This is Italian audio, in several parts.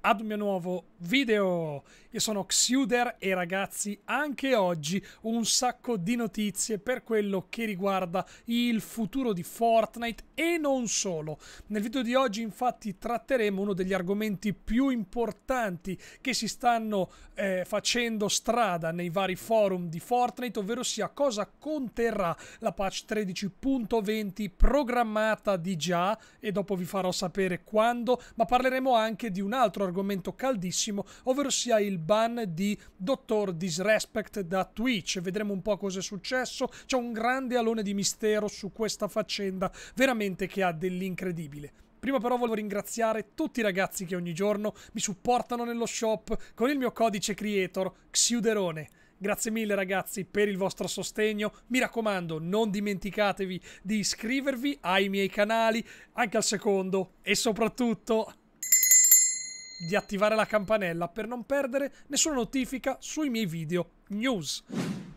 ad un mio nuovo video. Io sono Xuder e ragazzi, anche oggi un sacco di notizie per quello che riguarda il futuro di Fortnite e non solo. Nel video di oggi infatti tratteremo uno degli argomenti più importanti che si stanno eh, facendo strada nei vari forum di Fortnite, ovvero sia cosa conterrà la patch 13.20 programmata di già e dopo vi farò sapere quando, ma parleremo anche di un altro argomento argomento caldissimo, ovvero sia il ban di Dottor Disrespect da Twitch. Vedremo un po' cosa è successo. C'è un grande alone di mistero su questa faccenda, veramente che ha dell'incredibile. Prima però volevo ringraziare tutti i ragazzi che ogni giorno mi supportano nello shop con il mio codice creator Xiuderone. Grazie mille ragazzi per il vostro sostegno. Mi raccomando, non dimenticatevi di iscrivervi ai miei canali, anche al secondo e soprattutto di attivare la campanella per non perdere nessuna notifica sui miei video news.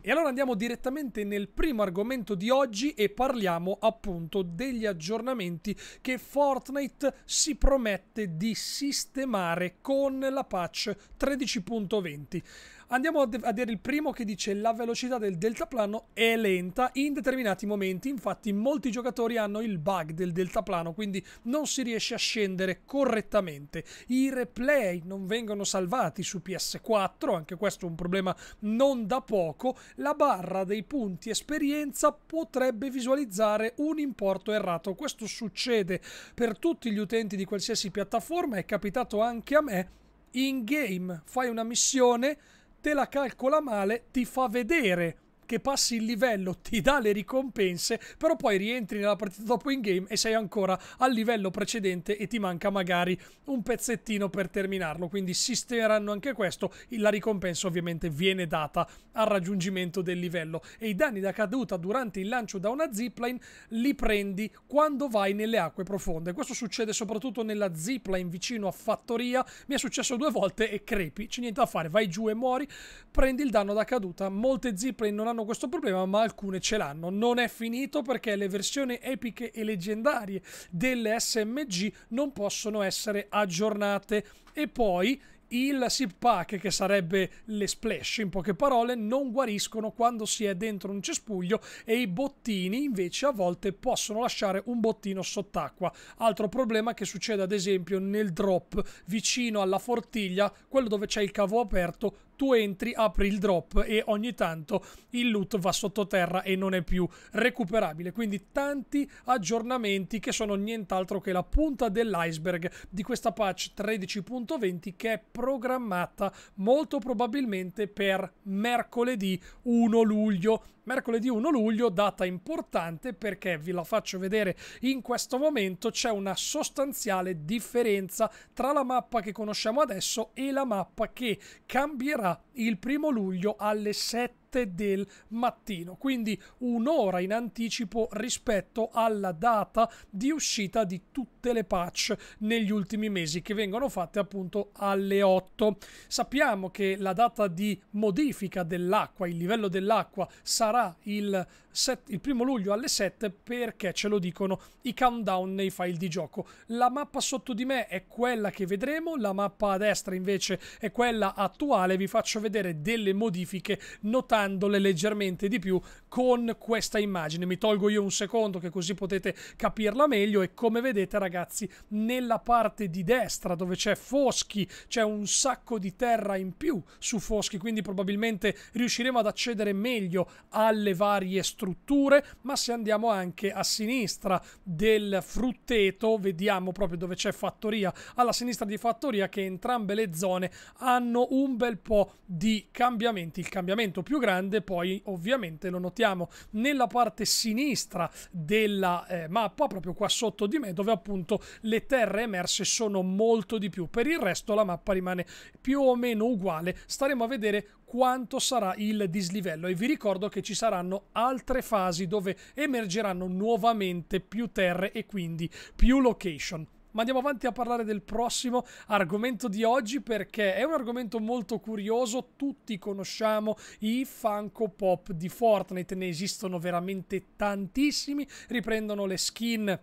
E allora andiamo direttamente nel primo argomento di oggi e parliamo appunto degli aggiornamenti che Fortnite si promette di sistemare con la patch 13.20. Andiamo a vedere il primo che dice la velocità del deltaplano è lenta in determinati momenti, infatti molti giocatori hanno il bug del deltaplano, quindi non si riesce a scendere correttamente. I replay non vengono salvati su PS4, anche questo è un problema non da poco. La barra dei punti esperienza potrebbe visualizzare un importo errato. Questo succede per tutti gli utenti di qualsiasi piattaforma, è capitato anche a me. In game fai una missione te la calcola male, ti fa vedere che passi il livello ti dà le ricompense, però poi rientri nella partita dopo in game e sei ancora al livello precedente e ti manca magari un pezzettino per terminarlo. Quindi sistemeranno anche questo. La ricompensa ovviamente viene data al raggiungimento del livello e i danni da caduta durante il lancio da una zipline li prendi quando vai nelle acque profonde. Questo succede soprattutto nella zipline vicino a Fattoria. Mi è successo due volte e crepi, c'è niente da fare, vai giù e muori, prendi il danno da caduta. Molte zipline non hanno hanno questo problema, ma alcune ce l'hanno. Non è finito perché le versioni epiche e leggendarie delle SMG non possono essere aggiornate. E poi il SIP pack, che sarebbe le splash in poche parole, non guariscono quando si è dentro un cespuglio e i bottini invece a volte possono lasciare un bottino sott'acqua. Altro problema che succede ad esempio nel drop vicino alla fortiglia, quello dove c'è il cavo aperto, tu entri, apri il drop e ogni tanto il loot va sottoterra e non è più recuperabile. Quindi tanti aggiornamenti che sono nient'altro che la punta dell'iceberg di questa patch 13.20 che è programmata molto probabilmente per mercoledì 1 luglio mercoledì 1 luglio, data importante perché vi la faccio vedere in questo momento, c'è una sostanziale differenza tra la mappa che conosciamo adesso e la mappa che cambierà il primo luglio alle 7 7 del mattino, quindi un'ora in anticipo rispetto alla data di uscita di tutte le patch negli ultimi mesi che vengono fatte appunto alle 8. Sappiamo che la data di modifica dell'acqua, il livello dell'acqua sarà il, set, il primo luglio alle 7 perché ce lo dicono i countdown nei file di gioco. La mappa sotto di me è quella che vedremo, la mappa a destra invece è quella attuale, vi faccio vedere delle modifiche notate sfruttandole leggermente di più con questa immagine. Mi tolgo io un secondo che così potete capirla meglio e come vedete ragazzi nella parte di destra dove c'è Foschi c'è un sacco di terra in più su Foschi quindi probabilmente riusciremo ad accedere meglio alle varie strutture ma se andiamo anche a sinistra del frutteto vediamo proprio dove c'è fattoria alla sinistra di fattoria che entrambe le zone hanno un bel po' di cambiamenti il cambiamento più grande grande poi ovviamente lo notiamo nella parte sinistra della eh, mappa, proprio qua sotto di me, dove appunto le terre emerse sono molto di più. Per il resto la mappa rimane più o meno uguale. Staremo a vedere quanto sarà il dislivello e vi ricordo che ci saranno altre fasi dove emergeranno nuovamente più terre e quindi più location ma andiamo avanti a parlare del prossimo argomento di oggi perché è un argomento molto curioso, tutti conosciamo i Funko Pop di Fortnite, ne esistono veramente tantissimi, riprendono le skin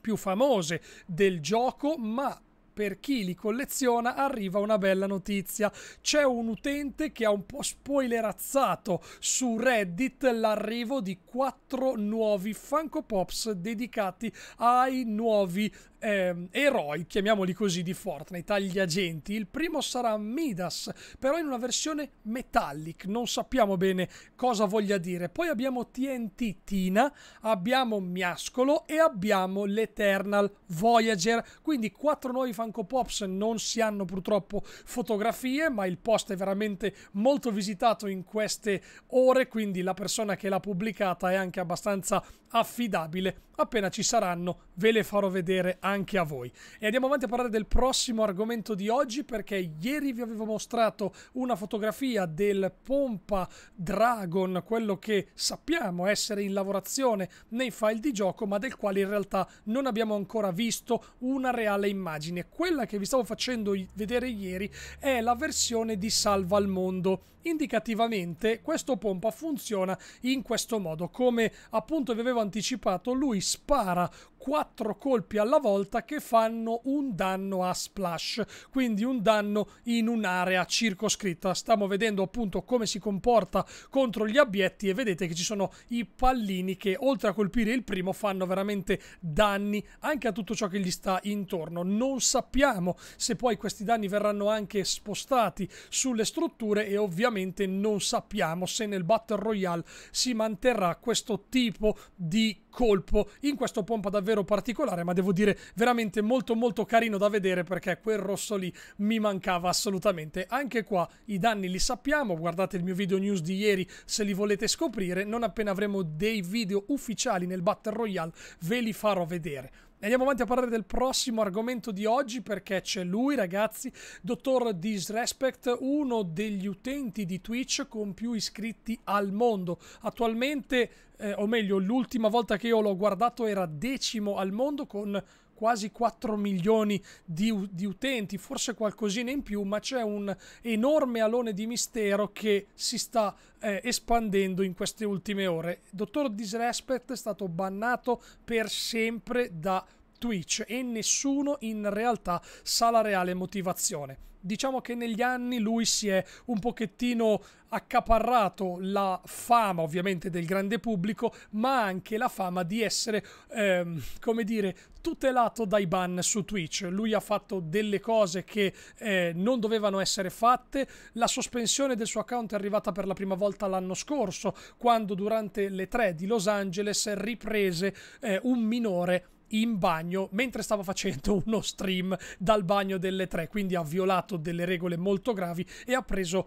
più famose del gioco, ma per chi li colleziona arriva una bella notizia. C'è un utente che ha un po' spoilerazzato su Reddit l'arrivo di quattro nuovi Funko Pops dedicati ai nuovi eh, eroi, chiamiamoli così, di Fortnite, agli agenti. Il primo sarà Midas, però in una versione metallic, non sappiamo bene cosa voglia dire. Poi abbiamo TNT Tina, abbiamo Miascolo e abbiamo l'Eternal Voyager. Quindi quattro nuovi Funko Pops, non si hanno purtroppo fotografie, ma il post è veramente molto visitato in queste ore, quindi la persona che l'ha pubblicata è anche abbastanza affidabile. Appena ci saranno ve le farò vedere anche anche a voi. E andiamo avanti a parlare del prossimo argomento di oggi perché ieri vi avevo mostrato una fotografia del Pompa Dragon, quello che sappiamo essere in lavorazione nei file di gioco ma del quale in realtà non abbiamo ancora visto una reale immagine. Quella che vi stavo facendo vedere ieri è la versione di Salva al Mondo. Indicativamente questo pompa funziona in questo modo, come appunto vi avevo anticipato, lui spara quattro colpi alla volta alta che fanno un danno a splash, quindi un danno in un'area circoscritta. Stiamo vedendo appunto come si comporta contro gli abietti e vedete che ci sono i pallini che oltre a colpire il primo fanno veramente danni anche a tutto ciò che gli sta intorno. Non sappiamo se poi questi danni verranno anche spostati sulle strutture e ovviamente non sappiamo se nel Battle Royale si manterrà questo tipo di colpo in questo pompa davvero particolare ma devo dire veramente molto molto carino da vedere perché quel rosso lì mi mancava assolutamente. Anche qua i danni li sappiamo, guardate il mio video news di ieri se li volete scoprire, non appena avremo dei video ufficiali nel Battle Royale ve li farò vedere. Andiamo avanti a parlare del prossimo argomento di oggi perché c'è lui, ragazzi, dottor Disrespect, uno degli utenti di Twitch con più iscritti al mondo. Attualmente, eh, o meglio, l'ultima volta che io l'ho guardato era decimo al mondo con quasi 4 milioni di, di utenti, forse qualcosina in più, ma c'è un enorme alone di mistero che si sta eh, espandendo in queste ultime ore. Dottor Disrespect è stato bannato per sempre da Twitch e nessuno in realtà sa la reale motivazione diciamo che negli anni lui si è un pochettino accaparrato la fama ovviamente del grande pubblico, ma anche la fama di essere, ehm, come dire, tutelato dai ban su Twitch. Lui ha fatto delle cose che eh, non dovevano essere fatte, la sospensione del suo account è arrivata per la prima volta l'anno scorso, quando durante le tre di Los Angeles riprese eh, un minore in bagno mentre stava facendo uno stream dal bagno delle tre, quindi ha violato delle regole molto gravi e ha preso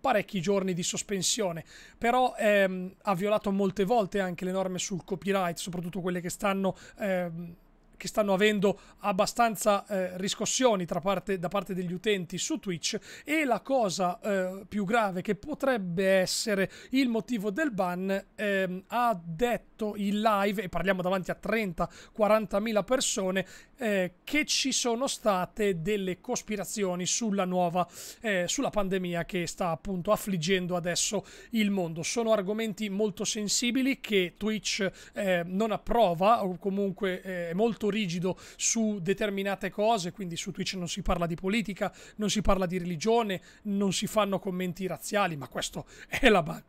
parecchi giorni di sospensione, però ehm, ha violato molte volte anche le norme sul copyright, soprattutto quelle che stanno ehm, che stanno avendo abbastanza eh, riscossioni parte, da parte degli utenti su Twitch e la cosa eh, più grave che potrebbe essere il motivo del ban ehm, ha detto in live e parliamo davanti a 30-40 mila persone eh, che ci sono state delle cospirazioni sulla nuova eh, sulla pandemia che sta appunto affliggendo adesso il mondo sono argomenti molto sensibili che Twitch eh, non approva o comunque eh, è molto rigido su determinate cose, quindi su Twitch non si parla di politica, non si parla di religione, non si fanno commenti razziali, ma questo è la, ba-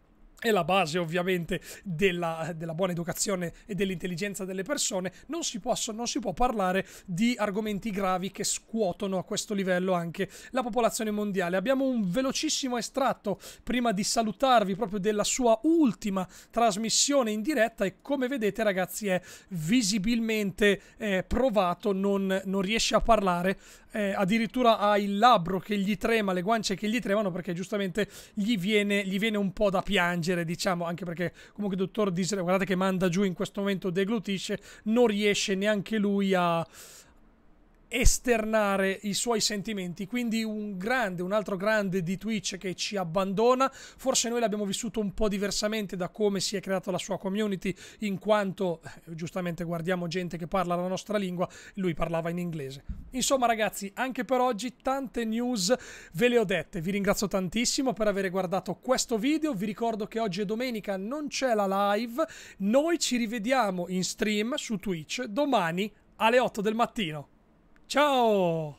è la base ovviamente della, della buona educazione e dell'intelligenza delle persone, non si, posso, non si, può parlare di argomenti gravi che scuotono a questo livello anche la popolazione mondiale. Abbiamo un velocissimo estratto prima di salutarvi proprio della sua ultima trasmissione in diretta e come vedete ragazzi è visibilmente eh, provato, non, non, riesce a parlare, eh, addirittura ha il labbro che gli trema, le guance che gli tremano perché giustamente gli viene, gli viene un po' da piangere decidere, diciamo, anche perché comunque il dottor Disney, guardate che manda giù in questo momento, deglutisce, non riesce neanche lui a, esternare i suoi sentimenti. Quindi un grande, un altro grande di Twitch che ci abbandona. Forse noi l'abbiamo vissuto un po' diversamente da come si è creata la sua community, in quanto eh, giustamente guardiamo gente che parla la nostra lingua, lui parlava in inglese. Insomma ragazzi, anche per oggi tante news ve le ho dette. Vi ringrazio tantissimo per aver guardato questo video. Vi ricordo che oggi è domenica, non c'è la live. Noi ci rivediamo in stream su Twitch domani alle 8 del mattino. Ciao!